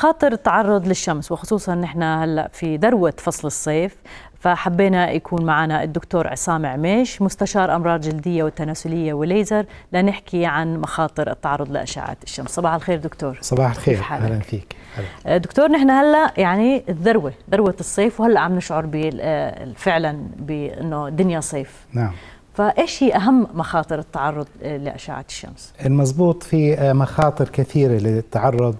مخاطر التعرض للشمس وخصوصا نحن هلا في ذروه فصل الصيف فحبينا يكون معنا الدكتور عصام عميش مستشار امراض جلديه والتناسليه وليزر لنحكي عن مخاطر التعرض لاشعه الشمس صباح الخير دكتور صباح الخير اهلا فيك حلو. أه، دكتور نحن هلا يعني الذروه ذروه الصيف وهلا عم نشعر أه، فعلا بانه دنيا صيف نعم فايش هي اهم مخاطر التعرض أه، لاشعه الشمس؟ المضبوط في مخاطر كثيره للتعرض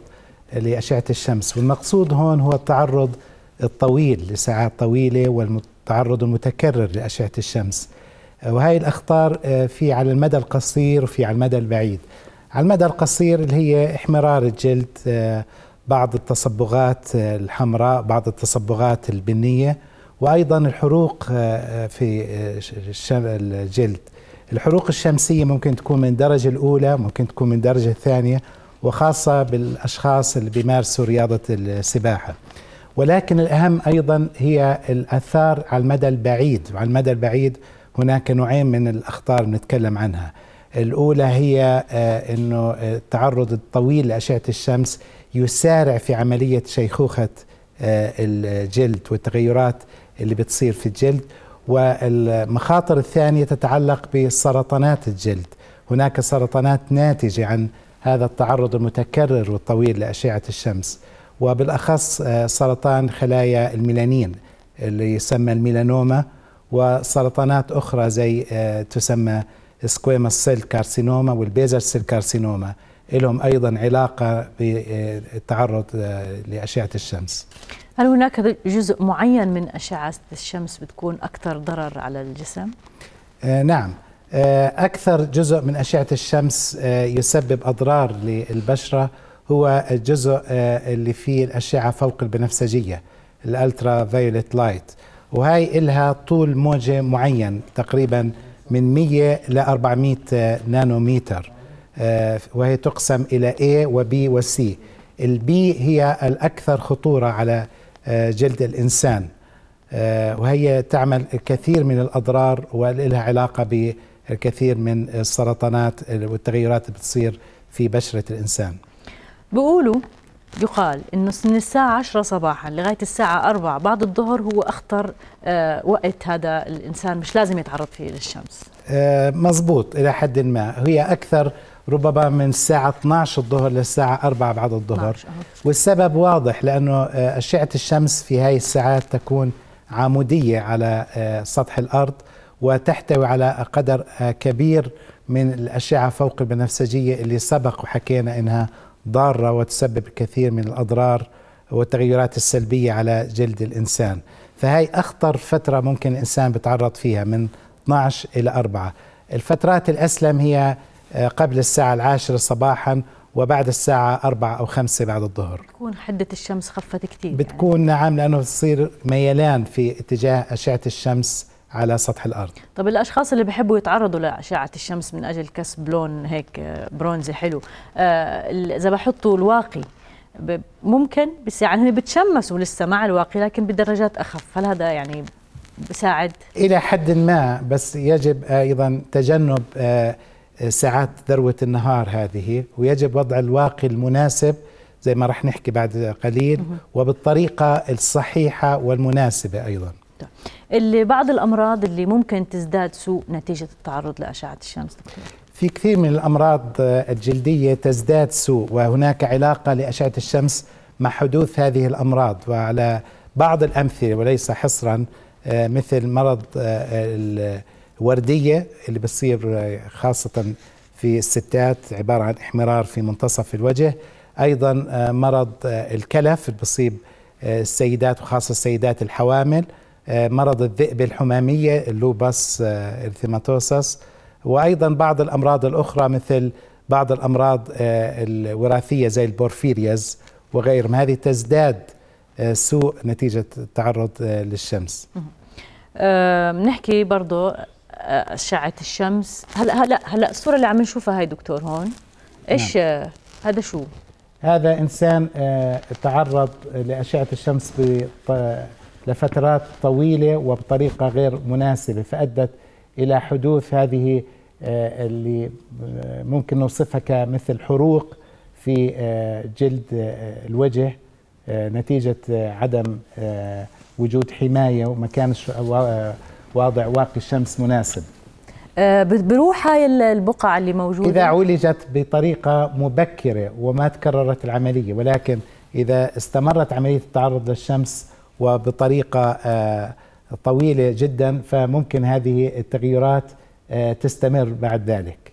لأشعة الشمس والمقصود هون هو التعرض الطويل لساعات طويلة والتعرض المتكرر لأشعة الشمس آه، وهي الأخطار آه، في على المدى القصير وفي على المدى البعيد على المدى القصير اللي هي احمرار الجلد آه، بعض التصبغات الحمراء بعض التصبغات البنية وأيضا الحروق في الجلد الحروق الشمسية ممكن تكون من الدرجة الأولى ممكن تكون من الدرجة الثانية وخاصة بالأشخاص اللي بيمارسوا رياضة السباحة ولكن الأهم أيضا هي الأثار على المدى البعيد وعلى المدى البعيد هناك نوعين من الأخطار بنتكلم عنها الأولى هي آه، أنه التعرض الطويل لأشعة الشمس يسارع في عملية شيخوخة آه، الجلد والتغيرات اللي بتصير في الجلد والمخاطر الثانية تتعلق بسرطانات الجلد هناك سرطانات ناتجة عن هذا التعرض المتكرر والطويل لأشعة الشمس وبالأخص آه، سرطان خلايا الميلانين اللي يسمى الميلانوما وسرطانات أخرى زي آه، تسمى سكويما سيل كارسينوما والبيزر سيل كارسينوما لهم أيضا علاقة بالتعرض آه، لأشعة الشمس هل هناك جزء معين من أشعة الشمس بتكون أكثر ضرر على الجسم؟ نعم آه، أكثر جزء من أشعة الشمس آه، يسبب أضرار للبشرة هو الجزء آه، اللي فيه الأشعة فوق البنفسجية الألترا فايولت لايت وهي إلها طول موجة معين تقريبا من 100 ل 400 نانومتر وهي تقسم إلى A وB وC البي هي الأكثر خطورة على جلد الإنسان وهي تعمل كثير من الأضرار ولها علاقة ب الكثير من السرطانات والتغيرات اللي بتصير في بشرة الإنسان بيقولوا يقال انه من الساعة 10 صباحا لغاية الساعة 4 بعد الظهر هو اخطر آه، وقت هذا الانسان مش لازم يتعرض فيه للشمس آه، مزبوط الى حد ما هي اكثر ربما من الساعة 12 الظهر للساعة 4 بعد الظهر آه. والسبب واضح لانه اشعة الشمس في هاي الساعات تكون عمودية على سطح الارض وتحتوي على قدر كبير من الأشعة فوق البنفسجية اللي سبق وحكينا إنها ضارة وتسبب الكثير من الأضرار والتغيرات السلبية على جلد الإنسان فهي أخطر فترة ممكن الإنسان بتعرض فيها من 12 إلى 4 الفترات الأسلم هي آه، قبل الساعة العاشرة صباحا وبعد الساعة 4 أو 5 بعد الظهر تكون حدة الشمس خفت كثير يعني. بتكون يعني. نعم لأنه بتصير ميلان في اتجاه أشعة الشمس على سطح الارض طب الاشخاص اللي بيحبوا يتعرضوا لاشعه الشمس من اجل كسب لون هيك آه، برونزي حلو آه، اذا بحطوا الواقي ممكن بس يعني بتشمسوا لسه مع الواقي لكن بدرجات اخف هل هذا يعني بساعد الى حد ما بس يجب ايضا تجنب آه، ساعات ذروه النهار هذه ويجب وضع الواقي المناسب زي ما راح نحكي بعد قليل وبالطريقه الصحيحه والمناسبه ايضا دكتور اللي بعض الامراض اللي ممكن تزداد سوء نتيجه التعرض لاشعه الشمس دكتور في كثير من الامراض الجلديه تزداد سوء وهناك علاقه لاشعه الشمس مع حدوث هذه الامراض وعلى بعض الامثله وليس حصرا آه، مثل مرض آه، الورديه اللي بصير آه، خاصه في الستات عباره عن احمرار في منتصف الوجه ايضا مرض الكلف اللي بصيب السيدات وخاصه السيدات الحوامل آه، مرض الذئب الحمامية اللوباس ارثيماتوساس آه، وأيضا بعض الأمراض الأخرى مثل بعض الأمراض آه، الوراثية زي البورفيرياز وغيرهم هذه تزداد سوء نتيجة التعرض للشمس بنحكي برضو برضه أشعة الشمس هلا هلا هلا الصورة اللي عم نشوفها هاي دكتور هون ايش نعم. هذا شو؟ هذا انسان تعرض لأشعة الشمس لفترات طويلة وبطريقة غير مناسبة فأدت إلى حدوث هذه آه، اللي آه، ممكن نوصفها كمثل حروق في آه، جلد الوجه نتيجة عدم وجود حماية ومكان واضع واقي الشمس مناسب بروح هاي البقع اللي موجودة إذا عولجت بطريقة مبكرة وما تكررت العملية ولكن إذا استمرت عملية التعرض للشمس وبطريقه آه، طويله جدا فممكن هذه التغيرات آه، تستمر بعد ذلك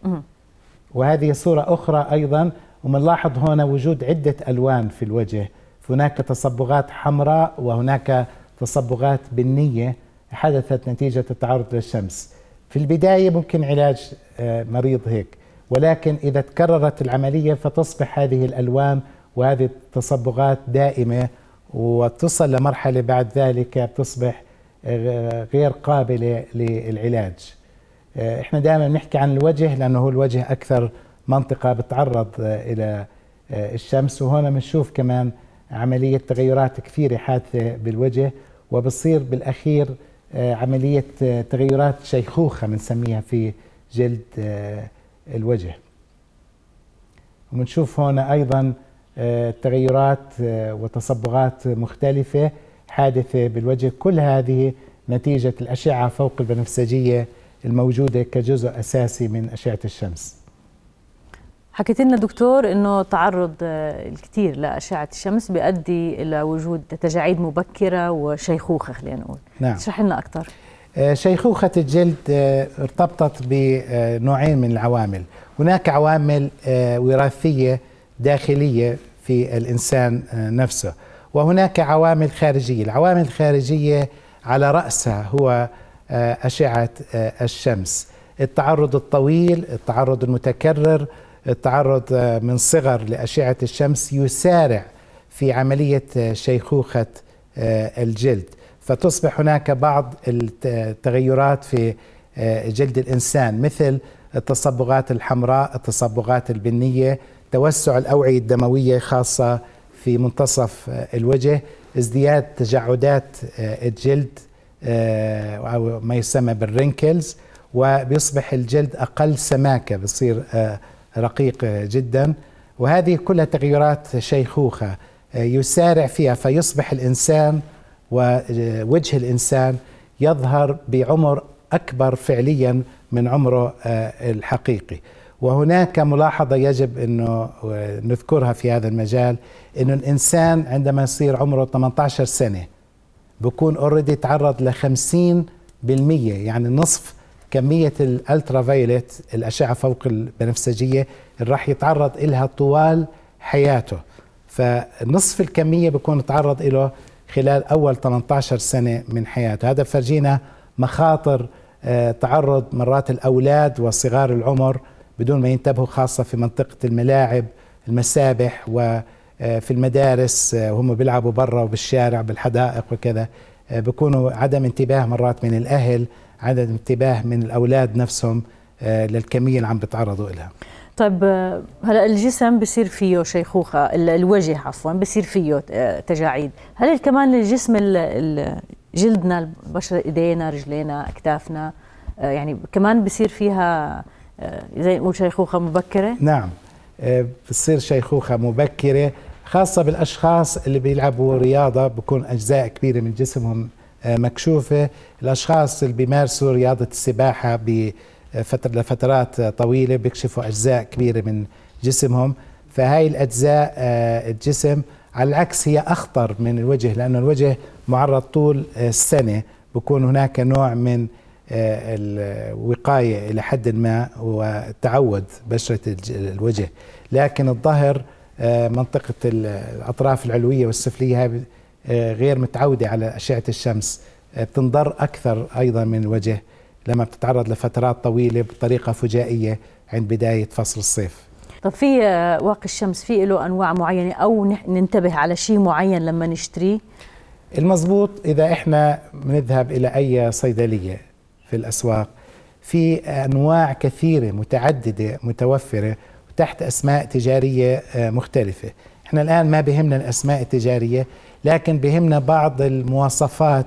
وهذه صوره اخرى ايضا ومنلاحظ هنا وجود عده الوان في الوجه هناك تصبغات حمراء وهناك تصبغات بنيه حدثت نتيجه التعرض للشمس في البدايه ممكن علاج آه، مريض هيك ولكن اذا تكررت العمليه فتصبح هذه الالوان وهذه التصبغات دائمه وتصل لمرحلة بعد ذلك بتصبح آه، غير قابلة للعلاج آه، احنا دائما بنحكي عن الوجه لانه هو الوجه اكثر منطقة بتعرض آه، الى الشمس وهنا بنشوف كمان عملية تغيرات كثيرة حادثة بالوجه وبصير بالاخير عملية تغيرات شيخوخة بنسميها في جلد الوجه وبنشوف هنا ايضا آه، تغيرات آه، وتصبغات مختلفة حادثة بالوجه كل هذه نتيجة الأشعة فوق البنفسجية الموجودة كجزء أساسي من أشعة الشمس حكيت لنا دكتور انه تعرض آه، الكثير لاشعه الشمس بيؤدي الى وجود تجاعيد مبكره وشيخوخه خلينا نقول نعم اشرح لنا اكثر شيخوخه الجلد ارتبطت بنوعين من العوامل هناك عوامل وراثيه داخليه في الانسان آه، نفسه وهناك عوامل خارجيه العوامل الخارجيه على راسها هو آه، اشعه آه، الشمس التعرض الطويل التعرض المتكرر التعرض من صغر لاشعه الشمس يسارع في عمليه شيخوخه الجلد فتصبح هناك بعض التغيرات في جلد الانسان مثل التصبغات الحمراء التصبغات البنيه توسع الأوعية الدموية خاصة في منتصف آه، الوجه ازدياد تجعدات آه، الجلد آه، أو ما يسمى بالرينكلز وبيصبح الجلد أقل سماكة بصير رقيق جدا وهذه كلها تغيرات شيخوخة يسارع فيها فيصبح الإنسان ووجه الإنسان يظهر بعمر أكبر فعليا من عمره الحقيقي وهناك ملاحظة يجب أنه نذكرها في هذا المجال أنه الإنسان عندما يصير عمره 18 سنة بكون اوريدي تعرض ل 50% يعني نصف كمية الالترا فايلت الأشعة فوق البنفسجية اللي راح يتعرض لها طوال حياته فنصف الكمية بكون تعرض له خلال أول 18 سنة من حياته هذا بفرجينا مخاطر آه، تعرض مرات الأولاد وصغار العمر بدون ما ينتبهوا خاصة في منطقة الملاعب المسابح وفي آه، المدارس آه، وهم بيلعبوا برا وبالشارع بالحدائق وكذا آه، بيكونوا عدم انتباه مرات من الأهل عدم انتباه من الأولاد نفسهم للكمية اللي عم بتعرضوا لها طيب هلا الجسم بصير فيه شيخوخه الوجه عفوا بصير فيه تجاعيد هل كمان الجسم جلدنا البشره ايدينا رجلينا اكتافنا يعني كمان بصير فيها آه، زي نقول شيخوخة مبكرة نعم آه، بتصير شيخوخة مبكرة خاصة بالأشخاص اللي بيلعبوا رياضة بكون أجزاء كبيرة من جسمهم آه، مكشوفة الأشخاص اللي بيمارسوا رياضة السباحة بفترة لفترات طويلة بيكشفوا أجزاء كبيرة من جسمهم فهاي الأجزاء الجسم على العكس هي أخطر من الوجه لأنه الوجه معرض طول السنة بكون هناك نوع من الوقاية إلى حد ما وتعود بشرة الوجه لكن الظهر آه، منطقة الأطراف العلوية والسفلية آه، غير متعودة على أشعة الشمس آه، بتنضر أكثر أيضا من الوجه لما بتتعرض لفترات طويلة بطريقة فجائية عند بداية فصل الصيف طب في واقي الشمس في له أنواع معينة أو ننتبه على شيء معين لما نشتريه المضبوط إذا إحنا بنذهب إلى أي صيدلية في الأسواق في أنواع كثيرة متعددة متوفرة تحت أسماء تجارية آه، مختلفة احنا الآن ما بهمنا الأسماء التجارية لكن بهمنا بعض المواصفات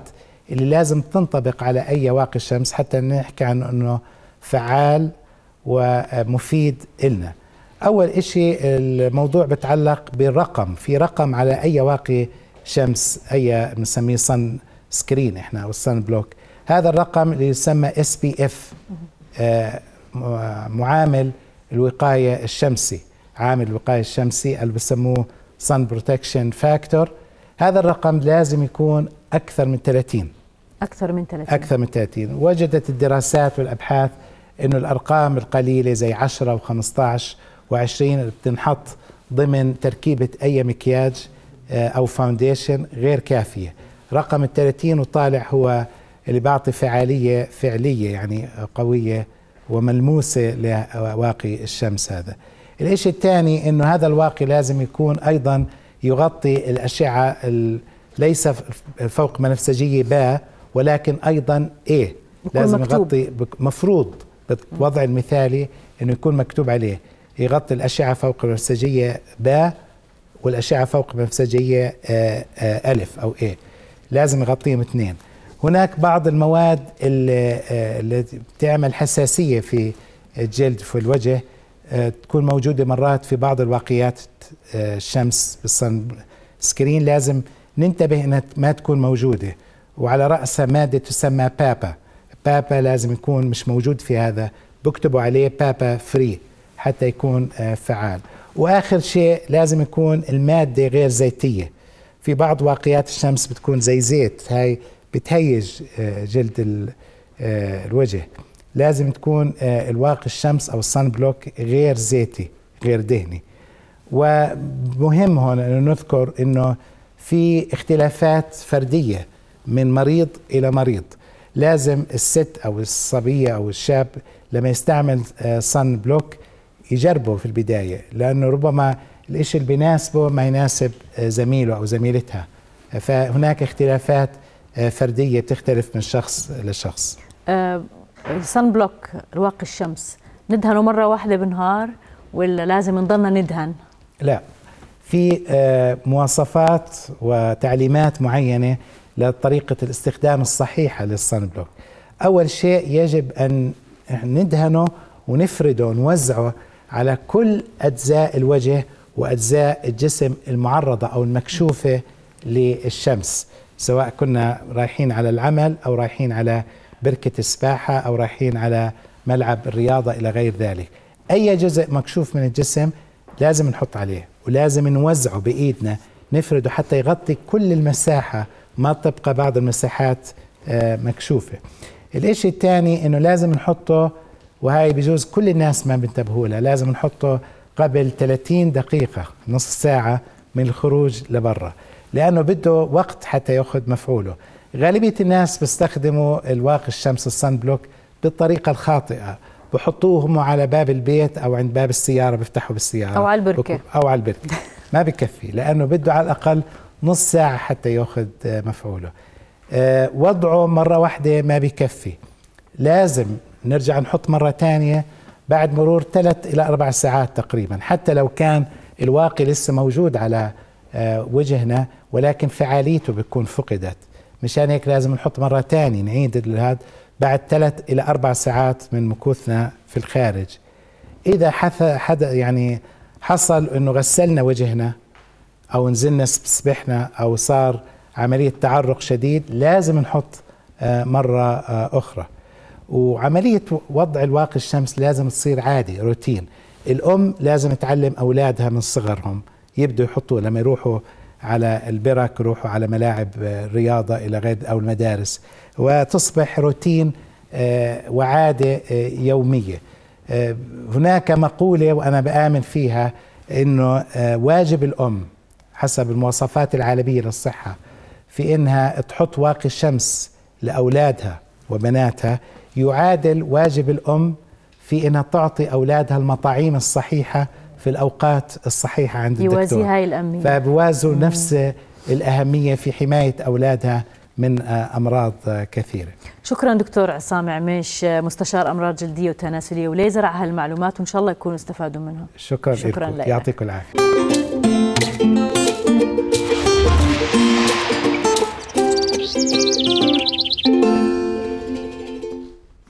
اللي لازم تنطبق على أي واقي الشمس حتى نحكي عن أنه فعال ومفيد إلنا أول إشي الموضوع بتعلق بالرقم في رقم على أي واقي شمس أي بنسميه صن سكرين إحنا أو الصن بلوك هذا الرقم اللي يسمى اس بي اف معامل الوقايه الشمسي عامل الوقايه الشمسي اللي بسموه سن بروتكشن فاكتور هذا الرقم لازم يكون اكثر من 30 اكثر من 30 اكثر من 30 وجدت الدراسات والابحاث انه الارقام القليله زي 10 و15 و20 اللي بتنحط ضمن تركيبه اي مكياج آه، او فاونديشن غير كافيه رقم ال 30 وطالع هو اللي بيعطي فعالية فعلية يعني قوية وملموسة لواقي الشمس هذا الإشي الثاني أنه هذا الواقي لازم يكون أيضا يغطي الأشعة ليس فوق بنفسجية باء ولكن أيضا إيه لازم مكتوب. يغطي مفروض بالوضع المثالي أنه يكون مكتوب عليه يغطي الأشعة فوق بنفسجية باء والأشعة فوق بنفسجية آه، آه، ألف أو إيه لازم يغطيهم اثنين هناك بعض المواد اللي, بتعمل آه، حساسيه في الجلد في الوجه آه، تكون موجوده مرات في بعض الواقيات آه، الشمس بالصن سكرين لازم ننتبه انها ما تكون موجوده وعلى راسها ماده تسمى بابا بابا لازم يكون مش موجود في هذا بكتبوا عليه بابا فري حتى يكون فعال واخر شيء لازم يكون الماده غير زيتيه في بعض واقيات الشمس بتكون زي زيت هاي بتهيج آه، جلد آه، الوجه لازم تكون آه، الواقي الشمس او الصن بلوك غير زيتي غير دهني ومهم هون انه نذكر انه في اختلافات فرديه من مريض الى مريض لازم الست او الصبيه او الشاب لما يستعمل صن بلوك يجربه في البدايه لانه ربما الإشي اللي بيناسبه ما يناسب زميله او زميلتها فهناك اختلافات آه، فرديه بتختلف من شخص لشخص سن بلوك رواق الشمس ندهنه مره واحده بالنهار ولا لازم نضلنا ندهن لا في آه، مواصفات وتعليمات معينه لطريقه الاستخدام الصحيحه للصن بلوك اول شيء يجب ان ندهنه ونفرده ونوزعه على كل اجزاء الوجه واجزاء الجسم المعرضه او المكشوفه للشمس سواء كنا رايحين على العمل أو رايحين على بركة السباحة أو رايحين على ملعب الرياضة إلى غير ذلك أي جزء مكشوف من الجسم لازم نحط عليه ولازم نوزعه بإيدنا نفرده حتى يغطي كل المساحة ما تبقى بعض المساحات آه، مكشوفة الإشي الثاني أنه لازم نحطه وهي بجوز كل الناس ما بينتبهوا لها لازم نحطه قبل 30 دقيقة نص ساعة من الخروج لبرا لأنه بده وقت حتى يأخذ مفعوله غالبية الناس بيستخدموا الواقي الشمس الصن بلوك بالطريقة الخاطئة بحطوهم على باب البيت أو عند باب السيارة بيفتحوا بالسيارة أو على البركة أو على البركة ما بكفي لأنه بده على الأقل نص ساعة حتى يأخذ آه، مفعوله آه، وضعه مرة واحدة ما بكفي لازم نرجع نحط مرة ثانية بعد مرور ثلاث إلى أربع ساعات تقريبا حتى لو كان الواقي لسه موجود على آه، وجهنا ولكن فعاليته بتكون فقدت مشان هيك لازم نحط مرة تانية نعيد هذا بعد ثلاث إلى أربع ساعات من مكوثنا في الخارج إذا حث حدا يعني حصل إنه غسلنا وجهنا أو نزلنا سبحنا أو صار عملية تعرق شديد لازم نحط آه، مرة آه، أخرى وعملية وضع الواقي الشمس لازم تصير عادي روتين الأم لازم تعلم أولادها من صغرهم يبدوا يحطوا لما يروحوا على البرك يروحوا على ملاعب الرياضة آه، إلى غد أو المدارس وتصبح روتين آه، وعادة آه، يومية هناك مقولة وأنا بآمن فيها أنه واجب الأم حسب المواصفات العالمية للصحة في أنها تحط واقي الشمس لأولادها وبناتها يعادل واجب الأم في أنها تعطي أولادها المطاعيم الصحيحة في الأوقات الصحيحة عند الدكتور يوازي هاي الأهمية فبوازوا نفس الأهمية في حماية أولادها من آه، أمراض آه، كثيرة شكرا دكتور عصام عميش آه، مستشار أمراض جلدية وتناسلية وليزر زرع هالمعلومات وإن شاء الله يكونوا استفادوا منها شكرا, شكرا لكم يعطيكم العافية Thank you.